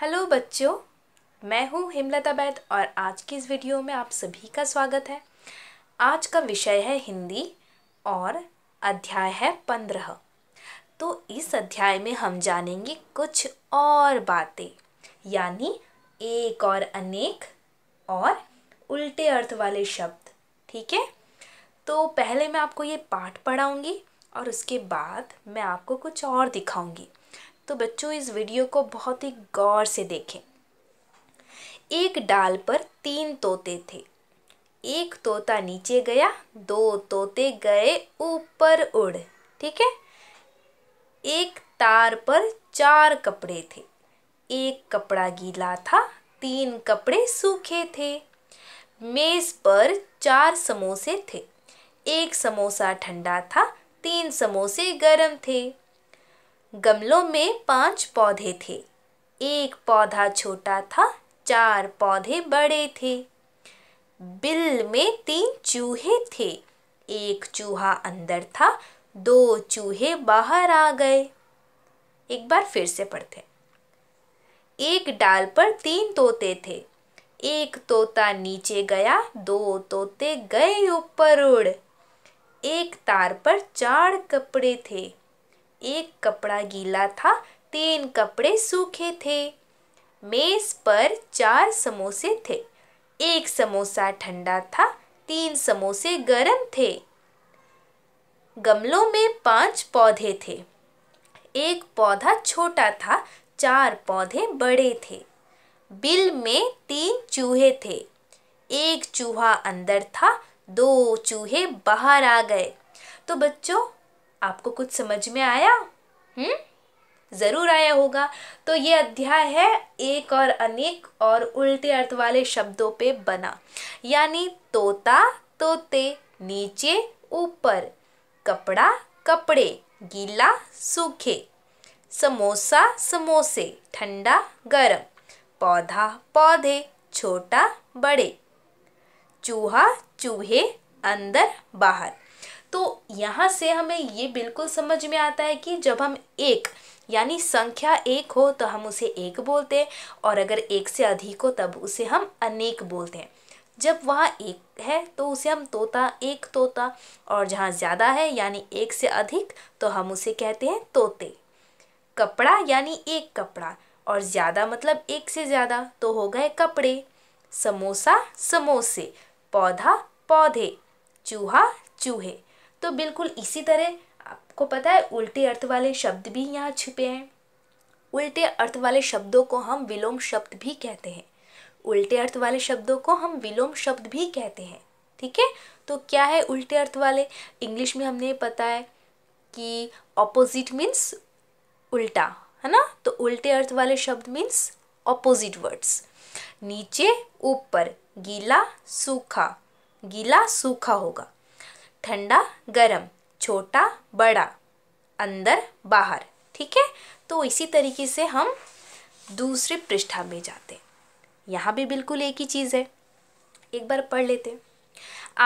hello बच्चों मैं हूँ हिमलता बैद और आज की इस वीडियो में आप सभी का स्वागत है आज का विषय है हिंदी और अध्याय है पंद्रह तो इस अध्याय में हम जानेंगे कुछ और बातें यानी एक और अनेक और उल्टे अर्थ वाले शब्द ठीक है तो पहले मैं आपको ये पाठ पढ़ाऊँगी और उसके बाद मैं आपको कुछ और दिखाऊँगी तो बच्चों इस वीडियो को बहुत ही गौर से देखें एक डाल पर तीन तोते थे एक तोता नीचे गया दो तोते गए ऊपर उड़ ठीक है एक तार पर चार कपड़े थे एक कपड़ा गीला था तीन कपड़े सूखे थे मेज़ पर चार समोसे थे एक समोसा ठंडा था तीन समोसे गर्म थे गमलों में पांच पौधे थे एक पौधा छोटा था चार पौधे बड़े थे बिल में तीन चूहे थे एक चूहा अंदर था दो चूहे बाहर आ गए एक बार फिर से पढ़ते एक डाल पर तीन तोते थे एक तोता नीचे गया दो तोते गए ऊपर उड़ एक तार पर चार कपड़े थे एक कपड़ा गीला था तीन कपड़े सूखे थे मेज पर चार समोसे थे एक समोसा ठंडा था तीन समोसे गर्म थे गमलों में पांच पौधे थे एक पौधा छोटा था चार पौधे बड़े थे बिल में तीन चूहे थे एक चूहा अंदर था दो चूहे बाहर आ गए तो बच्चों आपको कुछ समझ में आया हम्म ज़रूर आया होगा तो ये अध्याय है एक और अनेक और उल्टे अर्थ वाले शब्दों पे बना यानी तोता तोते नीचे ऊपर कपड़ा कपड़े गीला सूखे समोसा समोसे ठंडा गरम पौधा पौधे छोटा बड़े चूहा चूहे अंदर बाहर तो यहाँ से हमें ये बिल्कुल समझ में आता है कि जब हम एक यानी संख्या एक हो तो हम उसे एक बोलते हैं और अगर एक से अधिक हो तब उसे हम अनेक बोलते हैं जब वहाँ एक है तो उसे हम तोता एक तोता और जहाँ ज़्यादा है यानी एक से अधिक तो हम उसे कहते हैं तोते कपड़ा यानी एक कपड़ा और ज़्यादा मतलब एक से ज़्यादा तो हो गए कपड़े समोसा समोसे पौधा पौधे चूहा चूहे तो बिल्कुल इसी तरह आपको पता है उल्टे अर्थ वाले शब्द भी यहाँ छिपे हैं उल्टे अर्थ वाले शब्दों को हम विलोम शब्द भी कहते हैं उल्टे अर्थ वाले शब्दों को हम विलोम शब्द भी कहते हैं ठीक है तो क्या है उल्टे अर्थ वाले इंग्लिश में हमने पता है कि ऑपोजिट मीन्स उल्टा है ना तो उल्टे अर्थ वाले शब्द मीन्स ऑपोजिट वर्ड्स नीचे ऊपर गीला सूखा गीला सूखा होगा ठंडा गरम छोटा बड़ा अंदर बाहर ठीक है तो इसी तरीके से हम दूसरे पृष्ठा में जाते यहाँ भी बिल्कुल एक ही चीज़ है एक बार पढ़ लेते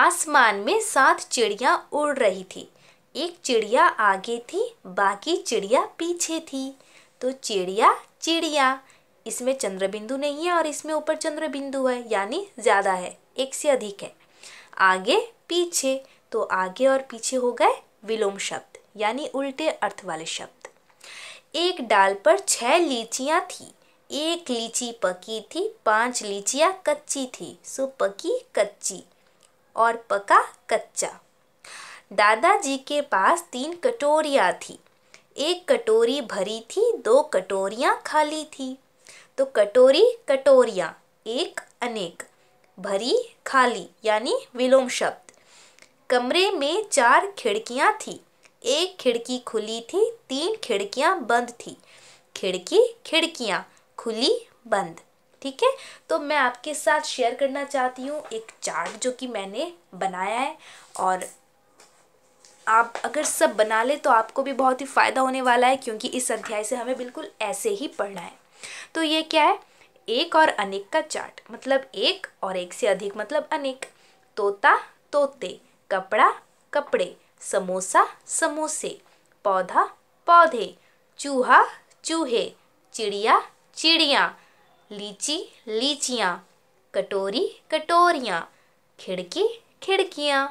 आसमान में सात चिड़िया उड़ रही थी एक चिड़िया आगे थी बाकी चिड़िया पीछे थी तो चिड़िया चिड़िया इसमें चंद्रबिंदु नहीं है और इसमें ऊपर चंद्रबिंदु है यानी ज़्यादा है एक से अधिक है आगे पीछे तो आगे और पीछे हो गए विलोम शब्द यानी उल्टे अर्थ वाले शब्द एक डाल पर छह लीचियां थी एक लीची पकी थी पांच लीचियां कच्ची थी सो पकी कच्ची और पका कच्चा दादाजी के पास तीन कटोरियाँ थी एक कटोरी भरी थी दो कटोरियाँ खाली थी तो कटोरी कटोरियाँ एक अनेक भरी खाली यानी विलोम शब्द कमरे में चार खिड़कियां थी एक खिड़की खुली थी तीन खिड़कियां बंद थी खिड़की खिड़कियां खुली बंद ठीक है तो मैं आपके साथ शेयर करना चाहती हूँ एक चार्ट जो कि मैंने बनाया है और आप अगर सब बना ले तो आपको भी बहुत ही फ़ायदा होने वाला है क्योंकि इस अध्याय से हमें बिल्कुल ऐसे ही पढ़ना है तो ये क्या है एक और अनेक का चार्ट मतलब एक और एक से अधिक मतलब अनेक तोता तोते कपड़ा कपड़े समोसा समोसे पौधा पौधे चूहा चूहे चिड़िया चिड़िया लीची लीचियाँ कटोरी कटोरियाँ खिड़की खिड़कियाँ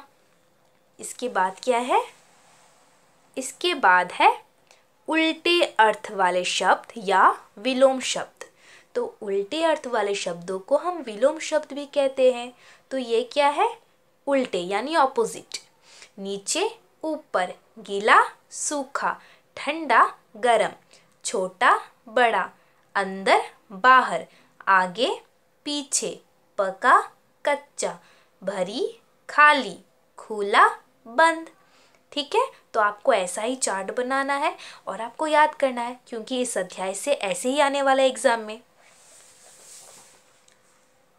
इसके बाद क्या है इसके बाद है उल्टे अर्थ वाले शब्द या विलोम शब्द तो उल्टे अर्थ वाले शब्दों को हम विलोम शब्द भी कहते हैं तो ये क्या है उल्टे यानी ऑपोजिट नीचे ऊपर गीला सूखा ठंडा गरम छोटा बड़ा अंदर बाहर आगे पीछे पका कच्चा भरी खाली खुला बंद ठीक है तो आपको ऐसा ही चार्ट बनाना है और आपको याद करना है क्योंकि इस अध्याय से ऐसे ही आने वाला एग्जाम में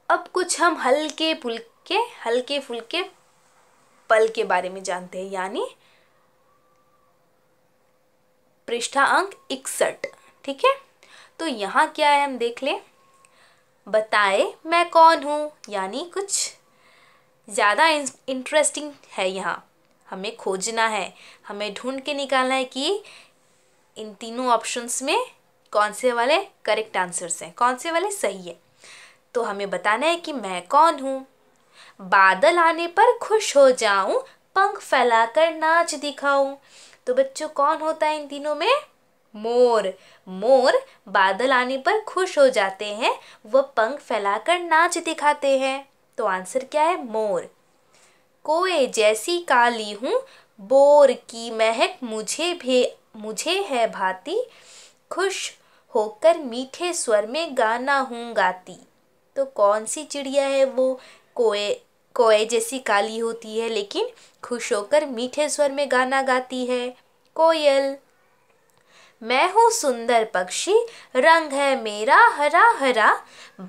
अब कुछ हम हल्के पुल के हल्के फुल्के पल के बारे में जानते हैं यानी पृष्ठा अंक इकसठ ठीक है तो यहाँ क्या है हम देख लें बताए मैं कौन हूँ यानी कुछ ज़्यादा इंटरेस्टिंग है यहाँ हमें खोजना है हमें ढूंढ के निकालना है कि इन तीनों ऑप्शंस में कौन से वाले करेक्ट आंसर्स हैं कौन से वाले सही है तो हमें बताना है कि मैं कौन हूँ बादल आने पर खुश हो जाऊं पंख फैलाकर नाच दिखाऊं तो बच्चों कौन होता है इन तीनों में मोर मोर बादल आने पर खुश हो जाते हैं वो पंख फैलाकर नाच दिखाते हैं तो आंसर क्या है मोर कोए जैसी काली हूँ बोर की महक मुझे भी मुझे है भाती खुश होकर मीठे स्वर में गाना हूँ गाती तो कौन सी चिड़िया है वो कोए कोए जैसी काली होती है लेकिन खुश होकर मीठे स्वर में गाना गाती है कोयल मैं हूँ सुंदर पक्षी रंग है मेरा हरा हरा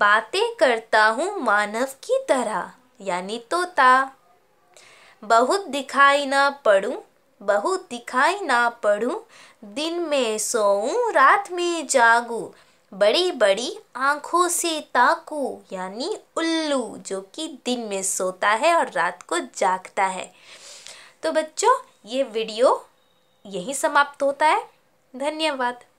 बातें करता हूँ मानव की तरह यानी तोता बहुत दिखाई ना पड़ूं बहुत दिखाई ना पड़ूं दिन में सोऊं रात में जागूं बड़ी बड़ी आंखों से ताकू यानी उल्लू जो कि दिन में सोता है और रात को जागता है तो बच्चों ये वीडियो यहीं समाप्त होता है धन्यवाद